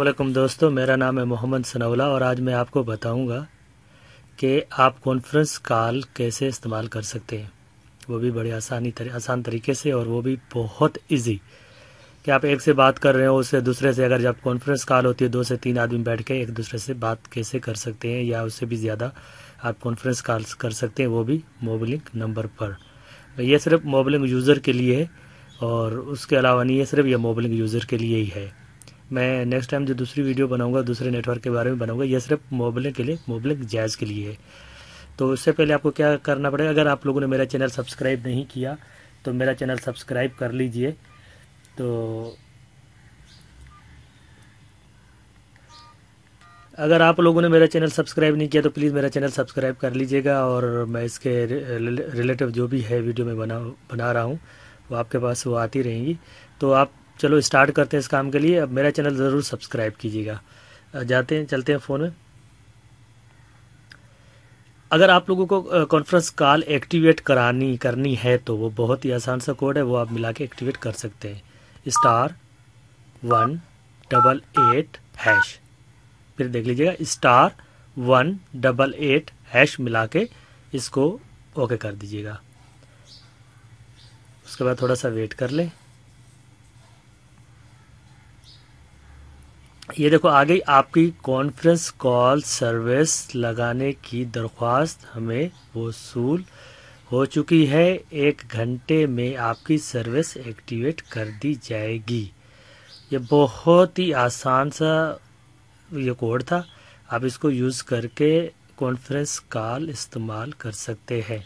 अस्सलाम दोस्तों मेरा नाम है मोहम्मद सनौला और आज मैं आपको बताऊंगा कि आप कॉन्फ्रेंस कॉल कैसे इस्तेमाल कर सकते हैं वो भी बड़े आसानी तरी, आसान तरीके से और वो भी बहुत इजी कि आप एक से बात कर रहे हो उससे दूसरे से अगर जब कॉन्फ्रेंस कॉल होती है दो से तीन आदमी बैठ के एक दूसरे से बात कैसे कर सकते हैं या उससे भी ज़्यादा आप कॉन्फ्रेंस कॉल कर सकते हैं वो भी मोबलिंग नंबर पर यह सिर्फ मोबलिंग यूज़र के लिए है और उसके अलावा नहीं है सिर्फ यह मोबलिंग यूज़र के लिए ही है मैं नेक्स्ट टाइम जो दूसरी वीडियो बनाऊंगा दूसरे नेटवर्क के बारे में बनाऊंगा यह सिर्फ मोबलिंग के लिए मोबलिंग जैज़ के लिए है तो उससे पहले आपको क्या करना पड़ेगा अगर आप लोगों ने मेरा चैनल सब्सक्राइब नहीं किया तो मेरा चैनल सब्सक्राइब कर लीजिए तो अगर आप लोगों ने मेरा चैनल सब्सक्राइब नहीं किया तो प्लीज़ मेरा चैनल सब्सक्राइब कर लीजिएगा और मैं इसके रिलेटिव जो भी है वीडियो में बना बना रहा हूँ वो आपके पास वो आती रहेंगी तो आप चलो स्टार्ट करते हैं इस काम के लिए अब मेरा चैनल ज़रूर सब्सक्राइब कीजिएगा जाते हैं चलते हैं फ़ोन में अगर आप लोगों को कॉन्फ्रेंस कॉल एक्टिवेट करानी करनी है तो वो बहुत ही आसान सा कोड है वो आप मिला के एक्टिवेट कर सकते हैं star one double eight hash फिर देख लीजिएगा star one double eight hash मिला के इसको ओके कर दीजिएगा उसके बाद थोड़ा सा वेट कर लें ये देखो आगे आपकी कॉन्फ्रेंस कॉल सर्विस लगाने की दरख्वास्त हमें वसूल हो चुकी है एक घंटे में आपकी सर्विस एक्टिवेट कर दी जाएगी ये बहुत ही आसान सा ये कोड था आप इसको यूज़ करके कॉन्फ्रेंस कॉल इस्तेमाल कर सकते हैं